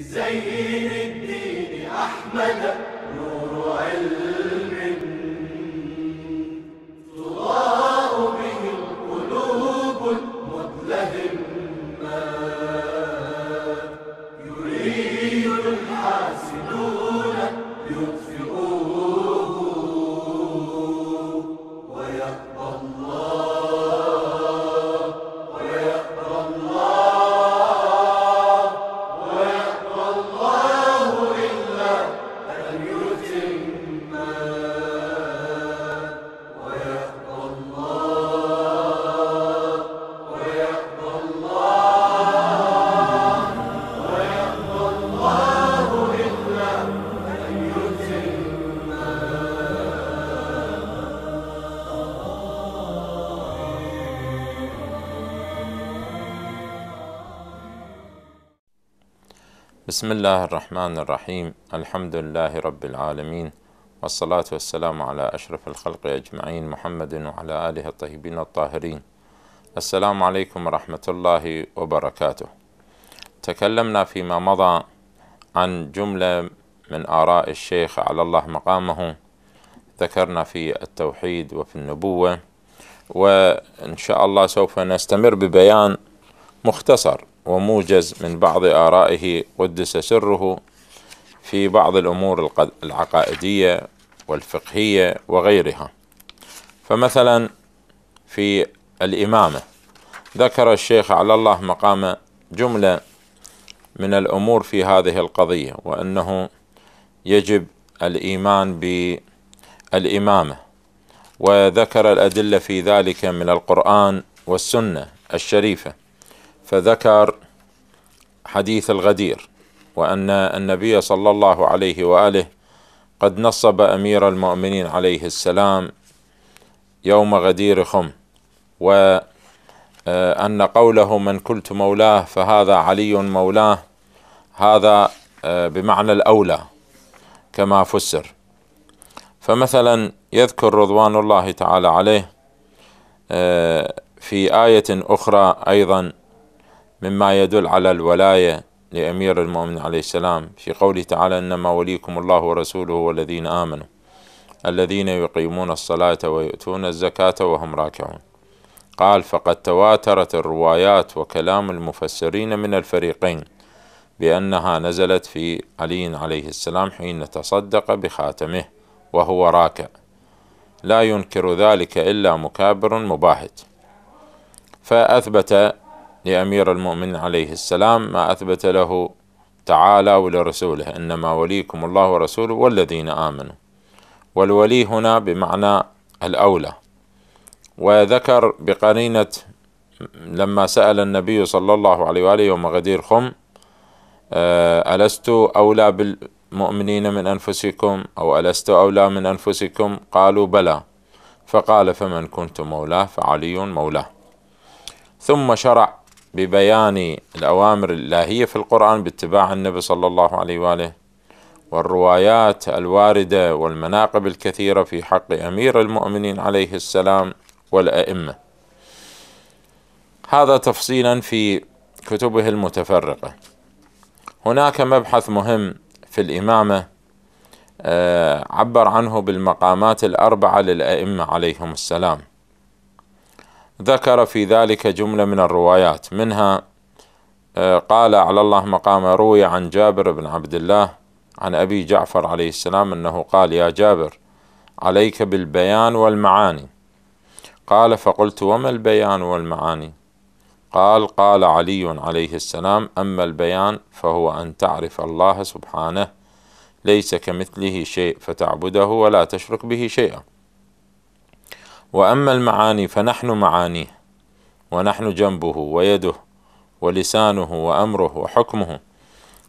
زين الدين أحمد نور علم بسم الله الرحمن الرحيم الحمد لله رب العالمين والصلاة والسلام على أشرف الخلق أجمعين محمد وعلى آله الطيبين الطاهرين السلام عليكم ورحمة الله وبركاته تكلمنا فيما مضى عن جملة من آراء الشيخ على الله مقامه ذكرنا في التوحيد وفي النبوة وإن شاء الله سوف نستمر ببيان مختصر وموجز من بعض آرائه قدس سره في بعض الأمور العقائدية والفقهية وغيرها فمثلا في الإمامة ذكر الشيخ على الله مقام جملة من الأمور في هذه القضية وأنه يجب الإيمان بالإمامة وذكر الأدلة في ذلك من القرآن والسنة الشريفة فذكر حديث الغدير وأن النبي صلى الله عليه وآله قد نصب أمير المؤمنين عليه السلام يوم غدير خم وأن آه، قوله من كنت مولاه فهذا علي مولاه هذا آه، بمعنى الأولى كما فسر فمثلا يذكر رضوان الله تعالى عليه آه، في آية أخرى أيضا مما يدل على الولاية لأمير المؤمن عليه السلام في قوله تعالى إنما وليكم الله ورسوله والذين آمنوا الذين يقيمون الصلاة ويؤتون الزكاة وهم راكعون قال فقد تواترت الروايات وكلام المفسرين من الفريقين بأنها نزلت في علي عليه السلام حين تصدق بخاتمه وهو راكع لا ينكر ذلك إلا مكابر مباهت فأثبت لأمير المؤمنين عليه السلام ما أثبت له تعالى ولرسوله إنما وليكم الله ورسوله والذين آمنوا والولي هنا بمعنى الأولى وذكر بقرينة لما سأل النبي صلى الله عليه وآله يوم غدير خم آه، ألست أولى بالمؤمنين من أنفسكم أو ألست أولى من أنفسكم قالوا بلى فقال فمن كنت مولاه فعلي مولاه ثم شرع ببيان الأوامر الإلهية في القرآن باتباع النبي صلى الله عليه وآله والروايات الواردة والمناقب الكثيرة في حق أمير المؤمنين عليه السلام والأئمة هذا تفصيلا في كتبه المتفرقة هناك مبحث مهم في الإمامة آه، عبر عنه بالمقامات الأربعة للأئمة عليهم السلام ذكر في ذلك جملة من الروايات منها آه، قال على الله مقام روي عن جابر بن عبد الله عن أبي جعفر عليه السلام أنه قال يا جابر عليك بالبيان والمعاني قال فقلت وما البيان والمعاني قال قال علي عليه السلام أما البيان فهو أن تعرف الله سبحانه ليس كمثله شيء فتعبده ولا تشرك به شيئا واما المعاني فنحن معانيه ونحن جنبه ويده ولسانه وامره وحكمه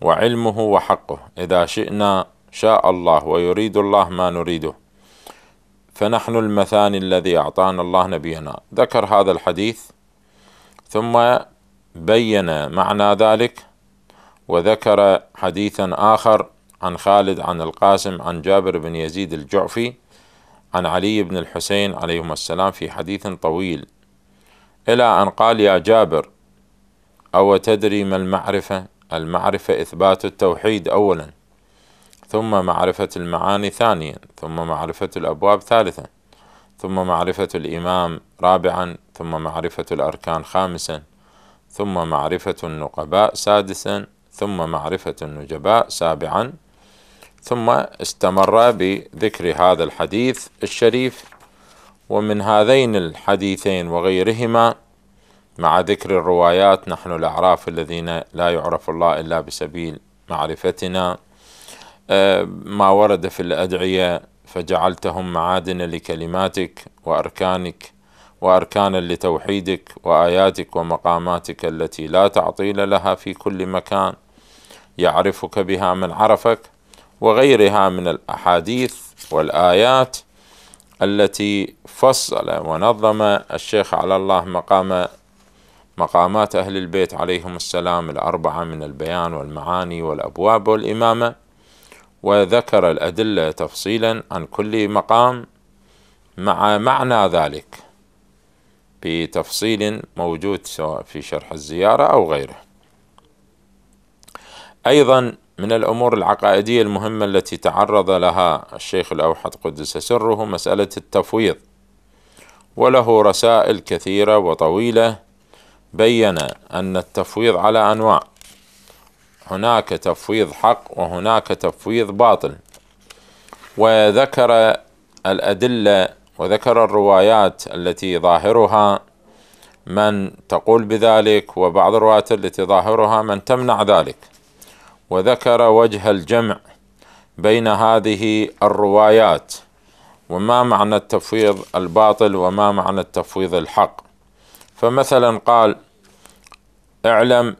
وعلمه وحقه اذا شئنا شاء الله ويريد الله ما نريده فنحن المثاني الذي اعطانا الله نبينا ذكر هذا الحديث ثم بين معنى ذلك وذكر حديثا اخر عن خالد عن القاسم عن جابر بن يزيد الجعفي عن علي بن الحسين عليهما السلام في حديث طويل إلى أن قال يا جابر أو تدري ما المعرفة المعرفة إثبات التوحيد أولا ثم معرفة المعاني ثانيا ثم معرفة الأبواب ثالثا ثم معرفة الإمام رابعا ثم معرفة الأركان خامسا ثم معرفة النقباء سادسا ثم معرفة النجباء سابعا ثم استمر بذكر هذا الحديث الشريف ومن هذين الحديثين وغيرهما مع ذكر الروايات نحن الأعراف الذين لا يعرف الله إلا بسبيل معرفتنا آه، ما ورد في الأدعية فجعلتهم معادن لكلماتك وأركانك وأركانا لتوحيدك وآياتك ومقاماتك التي لا تعطيل لها في كل مكان يعرفك بها من عرفك وغيرها من الاحاديث والايات التي فصل ونظم الشيخ على الله مقام مقامات أهل البيت عليهم السلام الأربعة من البيان والمعاني والأبواب والإمامة وذكر الأدلة تفصيلا عن كل مقام مع معنى ذلك بتفصيل موجود سواء في شرح الزيارة أو غيره أيضا من الأمور العقائدية المهمة التي تعرض لها الشيخ الأوحد قدس سره مسألة التفويض وله رسائل كثيرة وطويلة بين أن التفويض على أنواع هناك تفويض حق وهناك تفويض باطل وذكر الأدلة وذكر الروايات التي ظاهرها من تقول بذلك وبعض الروايات التي ظاهرها من تمنع ذلك وذكر وجه الجمع بين هذه الروايات وما معنى التفويض الباطل وما معنى التفويض الحق فمثلا قال اعلم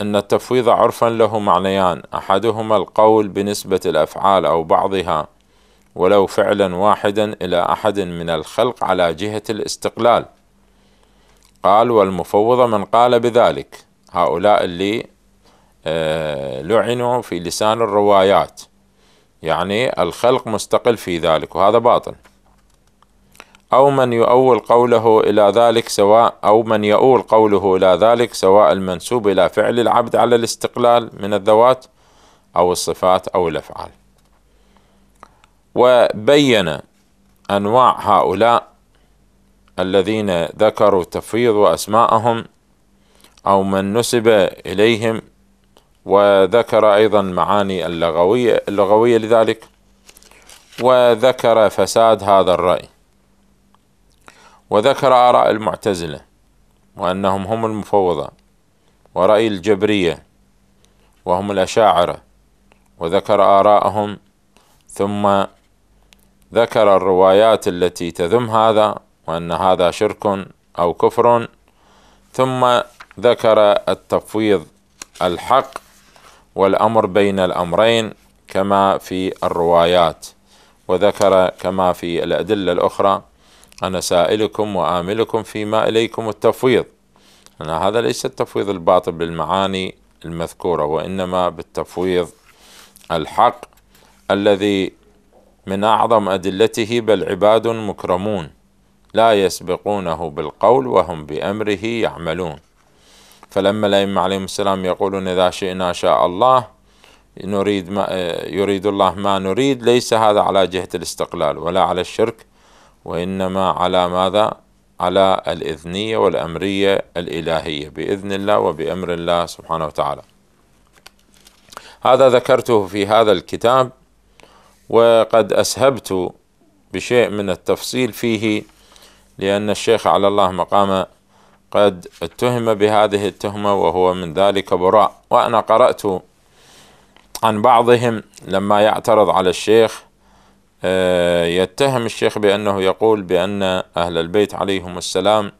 ان التفويض عرفا له معنيان احدهما القول بنسبه الافعال او بعضها ولو فعلا واحدا الى احد من الخلق على جهه الاستقلال قال والمفوض من قال بذلك هؤلاء اللي آه، لعنوا في لسان الروايات يعني الخلق مستقل في ذلك وهذا باطل أو من يؤول قوله إلى ذلك سواء أو من يؤول قوله إلى ذلك سواء المنسوب إلى فعل العبد على الاستقلال من الذوات أو الصفات أو الأفعال وبين أنواع هؤلاء الذين ذكروا تفويض أسماءهم أو من نسب إليهم وذكر أيضا معاني اللغوية, اللغوية لذلك وذكر فساد هذا الرأي وذكر آراء المعتزلة وأنهم هم المفوضة ورأي الجبرية وهم الأشاعرة وذكر آراءهم ثم ذكر الروايات التي تذم هذا وأن هذا شرك أو كفر ثم ذكر التفويض الحق والأمر بين الأمرين كما في الروايات وذكر كما في الأدلة الأخرى أنا سائلكم وآملكم فيما إليكم التفويض أنا هذا ليس التفويض الباطل بالمعاني المذكورة وإنما بالتفويض الحق الذي من أعظم أدلته بل عباد مكرمون لا يسبقونه بالقول وهم بأمره يعملون فلما الأئمة عليهم السلام يقولون إذا شئنا شاء الله نريد ما يريد الله ما نريد ليس هذا على جهة الاستقلال ولا على الشرك وإنما على ماذا على الإذنية والأمرية الإلهية بإذن الله وبأمر الله سبحانه وتعالى هذا ذكرته في هذا الكتاب وقد أسهبت بشيء من التفصيل فيه لأن الشيخ على الله مقام قد اتهم بهذه التهمة وهو من ذلك براء وأنا قرأت عن بعضهم لما يعترض على الشيخ آه، يتهم الشيخ بأنه يقول بأن أهل البيت عليهم السلام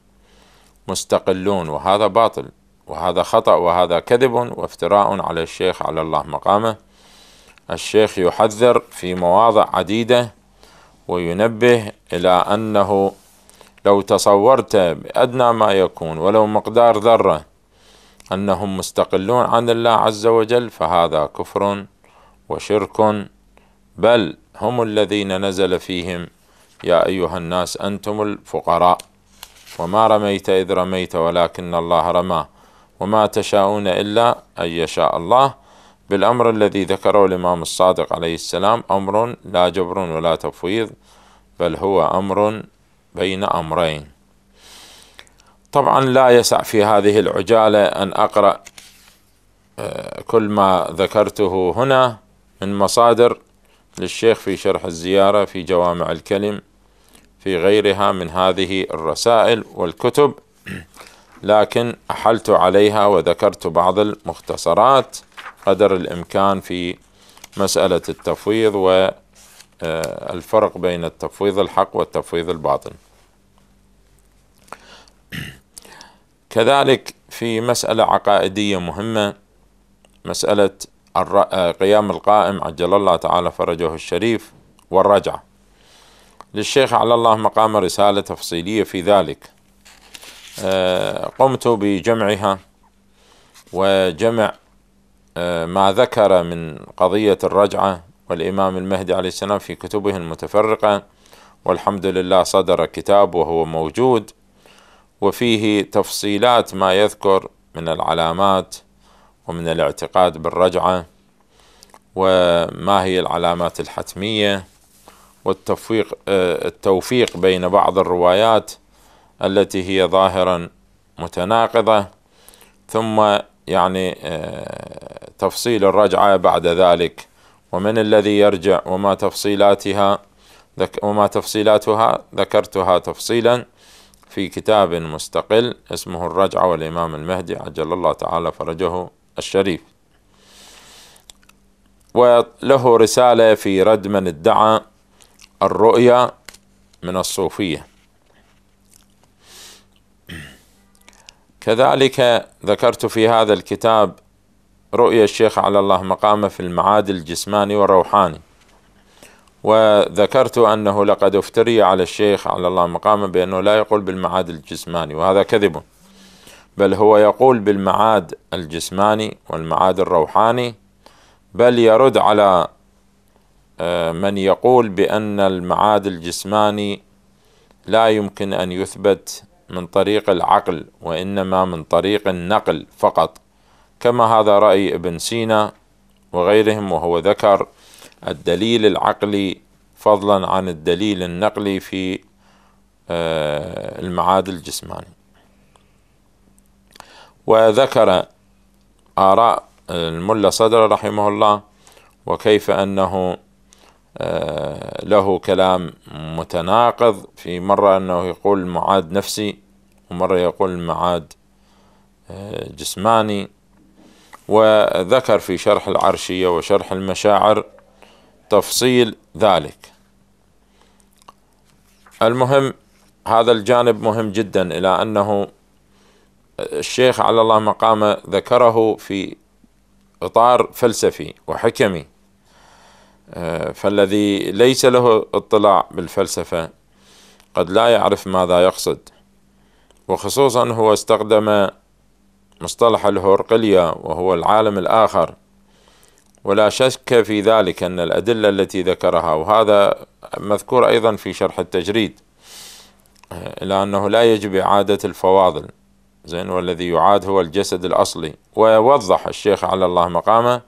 مستقلون وهذا باطل وهذا خطأ وهذا كذب وافتراء على الشيخ على الله مقامه الشيخ يحذر في مواضع عديدة وينبه إلى أنه لو تصورت بأدنى ما يكون ولو مقدار ذرة أنهم مستقلون عن الله عز وجل فهذا كفر وشرك بل هم الذين نزل فيهم يا أيها الناس أنتم الفقراء وما رميت إذ رميت ولكن الله رمى وما تشاءون إلا أن يشاء الله بالأمر الذي ذكره الإمام الصادق عليه السلام أمر لا جبر ولا تفويض بل هو أمر بين أمرين طبعا لا يسع في هذه العجالة أن أقرأ آه، كل ما ذكرته هنا من مصادر للشيخ في شرح الزيارة في جوامع الكلم في غيرها من هذه الرسائل والكتب لكن أحلت عليها وذكرت بعض المختصرات قدر الإمكان في مسألة التفويض والفرق آه، بين التفويض الحق والتفويض الباطن كذلك في مسألة عقائدية مهمة مسألة قيام القائم عجل الله تعالى فرجه الشريف والرجعة للشيخ على الله مقام رسالة تفصيلية في ذلك آه، قمت بجمعها وجمع آه، ما ذكر من قضية الرجعة والإمام المهدي عليه السلام في كتبه المتفرقة والحمد لله صدر كتاب وهو موجود وفيه تفصيلات ما يذكر من العلامات ومن الاعتقاد بالرجعه وما هي العلامات الحتميه والتوفيق آه، التوفيق بين بعض الروايات التي هي ظاهرا متناقضه ثم يعني آه، تفصيل الرجعه بعد ذلك ومن الذي يرجع وما تفصيلاتها وما تفصيلاتها ذكرتها تفصيلا في كتاب مستقل اسمه الرجعة والإمام المهدي عجل الله تعالى فرجه الشريف وله رسالة في رد من ادعى الرؤيا من الصوفية كذلك ذكرت في هذا الكتاب رؤيا الشيخ على الله مقامه في المعاد الجسماني والروحاني وذكرت أنه لقد افتري على الشيخ على الله مقامه بأنه لا يقول بالمعاد الجسماني وهذا كذب بل هو يقول بالمعاد الجسماني والمعاد الروحاني بل يرد على آه، من يقول بأن المعاد الجسماني لا يمكن أن يثبت من طريق العقل وإنما من طريق النقل فقط كما هذا رأي ابن سينا وغيرهم وهو ذكر الدليل العقلي فضلا عن الدليل النقلي في آه، المعاد الجسماني وذكر آراء الملا صدر رحمه الله وكيف أنه آه، له كلام متناقض في مرة أنه يقول المعاد نفسي ومرة يقول المعاد آه، جسماني وذكر في شرح العرشية وشرح المشاعر تفصيل ذلك المهم هذا الجانب مهم جدا إلى أنه الشيخ على الله مقامه ذكره في إطار فلسفي وحكمي فالذي ليس له اطلاع بالفلسفة قد لا يعرف ماذا يقصد وخصوصا هو استخدم مصطلح الهرقلية وهو العالم الآخر ولا شك في ذلك أن الأدلة التي ذكرها وهذا مذكور أيضا في شرح التجريد إلى أنه لا يجب إعادة الفواضل زين والذي يعاد هو الجسد الأصلي ويوضح الشيخ على الله مقامه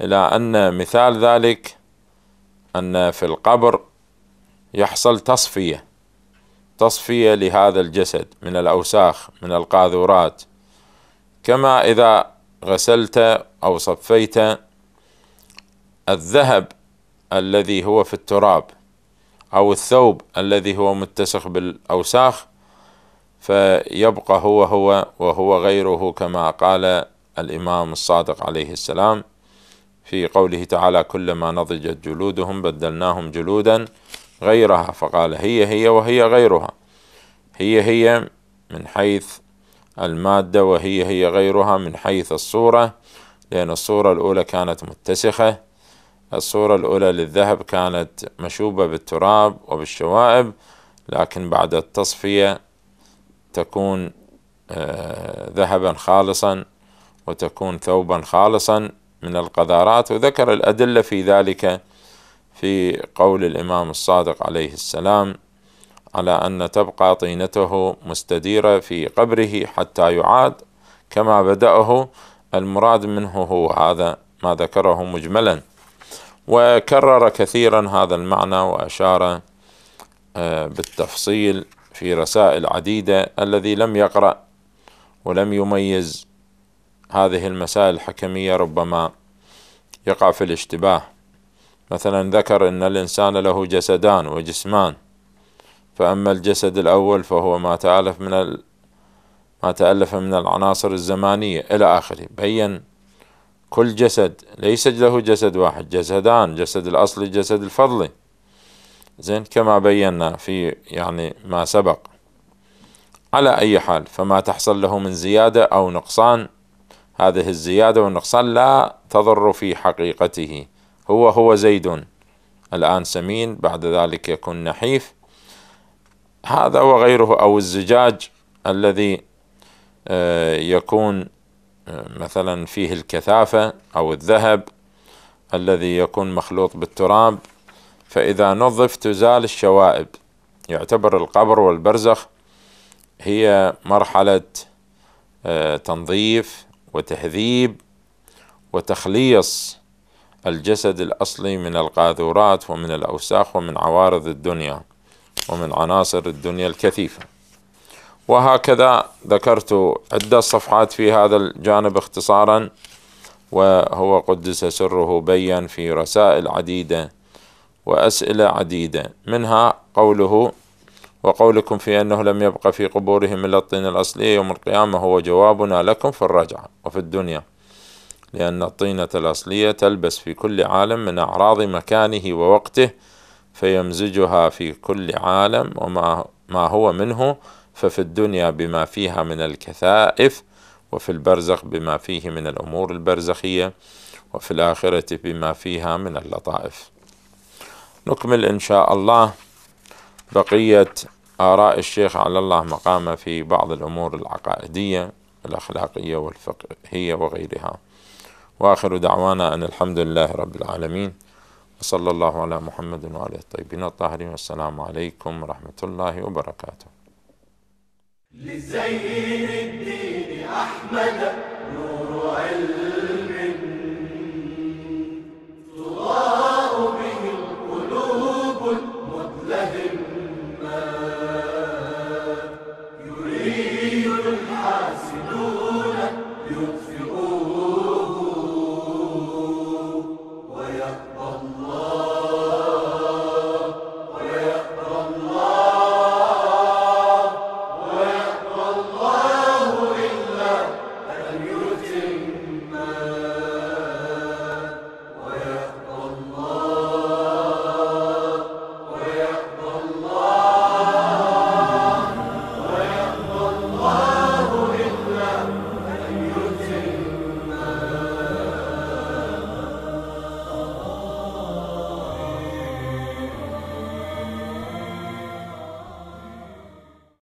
إلى أن مثال ذلك أن في القبر يحصل تصفية تصفية لهذا الجسد من الأوساخ من القاذورات كما إذا غسلت أو صفيت الذهب الذي هو في التراب أو الثوب الذي هو متسخ بالأوساخ فيبقى هو هو وهو غيره كما قال الإمام الصادق عليه السلام في قوله تعالى كلما نضجت جلودهم بدلناهم جلودا غيرها فقال هي هي وهي غيرها هي هي من حيث المادة وهي هي غيرها من حيث الصورة لأن الصورة الأولى كانت متسخة الصورة الأولى للذهب كانت مشوبة بالتراب وبالشوائب لكن بعد التصفية تكون آه، ذهبا خالصا وتكون ثوبا خالصا من القذارات وذكر الأدلة في ذلك في قول الإمام الصادق عليه السلام على أن تبقى طينته مستديرة في قبره حتى يعاد كما بدأه المراد منه هو هذا ما ذكره مجملا وكرر كثيرا هذا المعنى وأشار آه، بالتفصيل في رسائل عديدة الذي لم يقرأ ولم يميز هذه المسائل الحكمية ربما يقع في الاشتباه مثلا ذكر أن الإنسان له جسدان وجسمان فأما الجسد الأول فهو ما تألف من ال... ما تألف من العناصر الزمانية إلى آخره بين كل جسد ليس له جسد واحد جسدان جسد الأصلي جسد الفضلي زين كما بينا في يعني ما سبق على أي حال فما تحصل له من زيادة أو نقصان هذه الزيادة والنقصان لا تضر في حقيقته هو هو زيد الآن سمين بعد ذلك يكون نحيف هذا وغيره أو الزجاج الذي آه، يكون مثلا فيه الكثافة أو الذهب الذي يكون مخلوط بالتراب فإذا نظف تزال الشوائب يعتبر القبر والبرزخ هي مرحلة آه، تنظيف وتهذيب وتخليص الجسد الأصلي من القاذورات ومن الأوساخ ومن عوارض الدنيا ومن عناصر الدنيا الكثيفة وهكذا ذكرت عدة صفحات في هذا الجانب اختصارا وهو قدس سره بين في رسائل عديدة وأسئلة عديدة منها قوله وقولكم في أنه لم يبق في قبورهم إلا الطين الأصلي يوم القيامة هو جوابنا لكم في الرجعة وفي الدنيا لأن الطينة الأصلية تلبس في كل عالم من أعراض مكانه ووقته فيمزجها في كل عالم وما ما هو منه ففي الدنيا بما فيها من الكثائف وفي البرزخ بما فيه من الامور البرزخيه وفي الاخره بما فيها من اللطائف نكمل ان شاء الله بقيه اراء الشيخ على الله مقامه في بعض الامور العقائديه الاخلاقيه والفقهيه وغيرها واخر دعوانا ان الحمد لله رب العالمين وصلى الله على محمد وعلى الطيبين الطاهرين والسلام عليكم ورحمه الله وبركاته لزين الدين أحمد نور علم